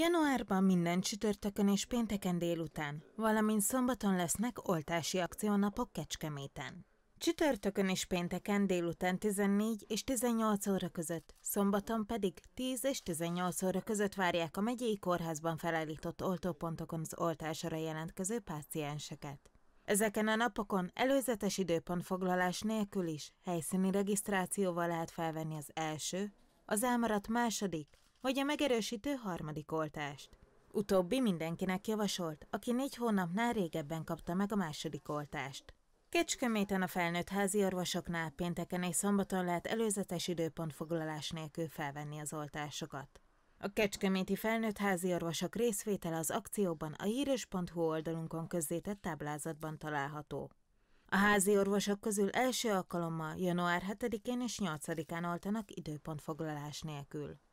Januárban minden csütörtökön és pénteken délután, valamint szombaton lesznek oltási akciónapok Kecskeméten. Csütörtökön és pénteken délután 14 és 18 óra között, szombaton pedig 10 és 18 óra között várják a megyei kórházban felállított oltópontokon az oltásra jelentkező pácienseket. Ezeken a napokon előzetes időpontfoglalás nélkül is helyszíni regisztrációval lehet felvenni az első, az elmaradt második vagy a megerősítő harmadik oltást. Utóbbi mindenkinek javasolt, aki négy hónapnál régebben kapta meg a második oltást. Kecskeméten a felnőtt házi orvosoknál pénteken és szombaton lehet előzetes időpontfoglalás nélkül felvenni az oltásokat. A kecskeméti felnőtt házi orvosok részvétele az akcióban a híres.hu oldalunkon közzétett táblázatban található. A házi orvosok közül első alkalommal január 7-én és 8-án oltanak időpontfoglalás nélkül.